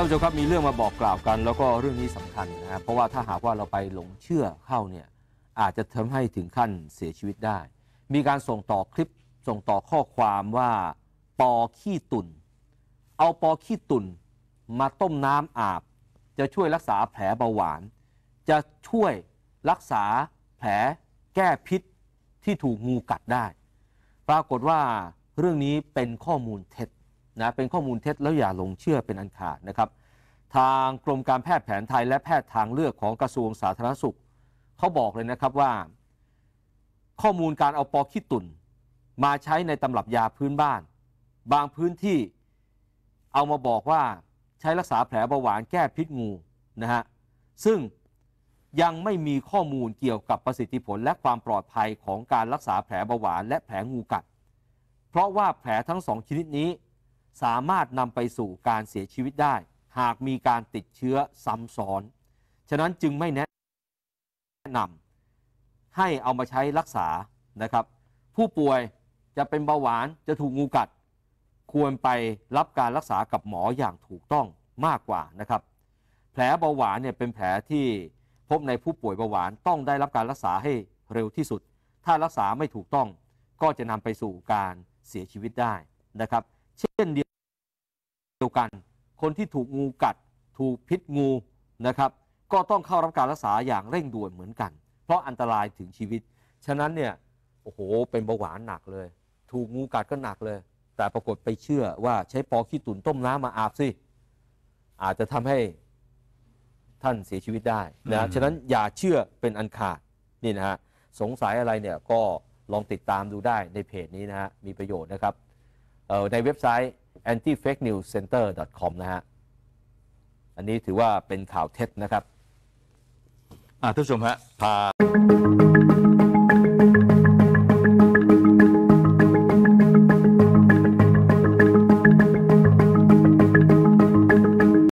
านผู้ชมครับมีเรื่องมาบอกกล่าวกัน แล้วก็เรื่องนี้สำคัญนะครับเพราะว่าถ้าหากว่าเราไปหลงเชื่อเข้าเนี่ยอาจจะทำให้ถึงขั้นเสียชีวิตได้ มีการส่งต่อคลิปส่งต่อข้อความว่าปอขี้ตุนเอาปอขี้ตุนมาต้มน้ำอาบ จะช่วยรักษาแผลเบาหวาน จะช่วยรักษาแผลแก้พิษที่ถูกงูกัดได้ ปรากฏว่าเรื่องนี้เป็นข้อมูลเท็จนะเป็นข้อมูลเท็จแล้วอย่าหลงเชื่อเป็นอันขาดนะครับ ทางกรมการแพทย์แผนไทยและแพทย์ทางเลือกของกระทรวงสาธารณสุขเขาบอกเลยนะครับว่า ข้อมูลการเอาปอขี้ตุ่นมาใช้ในตำรับยาพื้นบ้าน บางพื้นที่เอามาบอกว่าใช้รักษาแผลเบาหวานแก้พิษงูนะฮะ ซึ่งยังไม่มีข้อมูลเกี่ยวกับประสิทธิผลและความปลอดภัยของการรักษาแผลเบาหวานและแผลงูกัด เพราะว่าแผลทั้งสองชนิดนี้สามารถนำไปสู่การเสียชีวิตได้ หากมีการติดเชื้อซ้ำซ้อน ฉะนั้นจึงไม่แนะนำให้เอามาใช้รักษานะครับ ผู้ป่วยจะเป็นเบาหวานจะถูกงูกัด ควรไปรับการรักษากับหมออย่างถูกต้องมากกว่านะครับ แผลเบาหวานเนี่ยเป็นแผลที่พบในผู้ป่วยเบาหวานต้องได้รับการรักษาให้เร็วที่สุด ถ้ารักษาไม่ถูกต้อง ก็จะนำไปสู่การเสียชีวิตได้นะครับเช่นเดียวกันคนที่ถูกงูกัด ถูกพิษงูนะครับ ก็ต้องเข้ารับการรักษาอย่างเร่งด่วนเหมือนกัน เพราะอันตรายถึงชีวิตฉะนั้นเนี่ยโอ้โหเป็นเบาหวานหนักเลย ถูกงูกัดก็หนักเลย แต่ปรากฏไปเชื่อว่าใช้ปอขี้ตุ่นต้มน้ำมาอาบสิอาจจะทำให้ท่านเสียชีวิตได้นะฉะนั้นอย่าเชื่อเป็นอันขาดนี่นะฮะสงสัยอะไรเนี่ยก็ลองติดตามดูได้ในเพจนี้นะฮะมีประโยชน์นะครับในเว็บไซต์ antifakenewscenter.com นะฮะ อันนี้ถือว่าเป็นข่าวเท็จนะครับท่านผู้ชมฮะพา